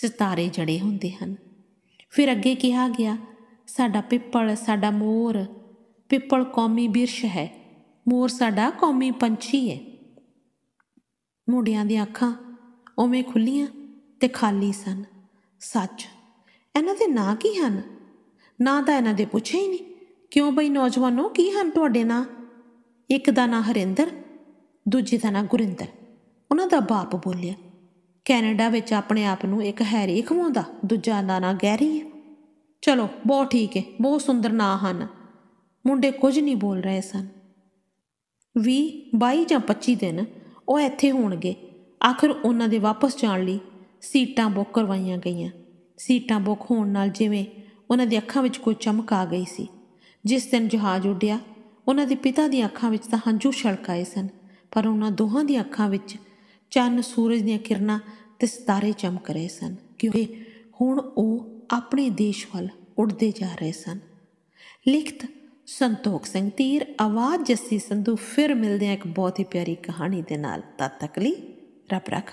ਸਿਤਾਰੇ ਜੜੇ ਹੁੰਦੇ ਹਨ ਫਿਰ ਅੱਗੇ ਕਿਹਾ ਗਿਆ ਸਾਡਾ ਪਿੱਪਲ ਸਾਡਾ ਮੋਰ ਪਿੱਪਲ ਕੌਮੀ ਬਿਰਸ਼ ਹੈ ਮੋਰ ਸਾਡਾ ਕੌਮੀ ਪੰਛੀ ਹੈ ਮੁੰਡਿਆਂ ਦੀਆਂ ਅੱਖਾਂ ਉਵੇਂ ਖੁੱਲੀਆਂ ਤੇ ਖਾਲੀ ਸਨ ਸੱਚ ਇਹਨਾਂ ਦੇ ਨਾਂ ਕੀ ਹਨ ਨਾਂ ਤਾਂ ਇਹਨਾਂ ਦੇ ਪੁੱਛੇ ਹੀ ਨਹੀਂ ਕਿਉਂ ਬਈ ਨੌਜਵਾਨੋ ਕੀ ਹਨ ਤੁਹਾਡੇ ਨਾਂ ਇੱਕ ਦਾ ਨਾਂ ਹਰਿੰਦਰ ਦੂਜੇ ਦਾ ਨਾਂ ਗੁਰਿੰਦਰ ਉਹਨਾਂ ਦਾ ਬਾਪ ਬੋਲਿਆ ਕੈਨੇਡਾ ਵਿੱਚ ਆਪਣੇ ਆਪ ਨੂੰ ਇੱਕ ਹੈਰੀ ਖਵਾਉਂਦਾ ਦੂਜਾ ਦਾ ਨਾਂ ਗੈਰੀ ਹੈ ਚਲੋ ਬਹੁਤ ਠੀਕ ਹੈ ਬਹੁਤ ਸੁੰਦਰ ਨਾਂ ਹਨ ਮੁੰਡੇ ਕੁਝ ਨਹੀਂ ਬੋਲ ਰਹੇ ਸਨ 20 22 ਜਾਂ 25 ਦਿਨ ਉਹ ਇੱਥੇ ਹੋਣਗੇ ਆਖਰ ਉਹਨਾਂ ਦੇ ਵਾਪਸ ਜਾਣ ਲਈ ਸੀਟਾਂ ਬੁੱਕ ਕਰਵਾਈਆਂ ਗਈਆਂ ਸੀਟਾਂ ਬੁੱਕ ਹੋਣ ਨਾਲ ਜਿਵੇਂ ਉਹਨਾਂ ਦੀਆਂ ਅੱਖਾਂ ਵਿੱਚ ਕੋਈ ਚਮਕ ਆ ਗਈ ਸੀ ਜਿਸ ਦਿਨ ਜਹਾਜ਼ ਉੱਡਿਆ ਉਹਨਾਂ ਦੇ ਪਿਤਾ ਦੀਆਂ ਅੱਖਾਂ ਵਿੱਚ ਤਾਂ ਹੰਝੂ ਛਲਕਾਏ ਸਨ ਪਰ ਉਹਨਾਂ ਦੋਹਾਂ ਦੀਆਂ ਅੱਖਾਂ ਵਿੱਚ ਚੰਨ ਸੂਰਜ ਦੀਆਂ ਕਿਰਨਾਂ ਤੇ ਸਤਾਰੇ ਚਮਕ ਰਹੇ ਸਨ ਕਿਉਂਕਿ ਹੁਣ ਉਹ ਆਪਣੇ ਦੇਸ਼ ਵੱਲ ਉੱਡਦੇ ਜਾ ਰਹੇ ਸਨ ਲਿਖਤ ਸੰਤੋਖ ਸਿੰਘ ਤੀਰ ਆਵਾਜ਼ ਜੱਸੀ ਸੰਧੂ ਫਿਰ ਮਿਲਦੇ ਆ ਇੱਕ ਬਹੁਤ ਹੀ ਪਿਆਰੀ ਕਹਾਣੀ ਦੇ ਨਾਲ ਤਦ ਤੱਕ ਲਈ ਰੱਬ ਰੱਖਾ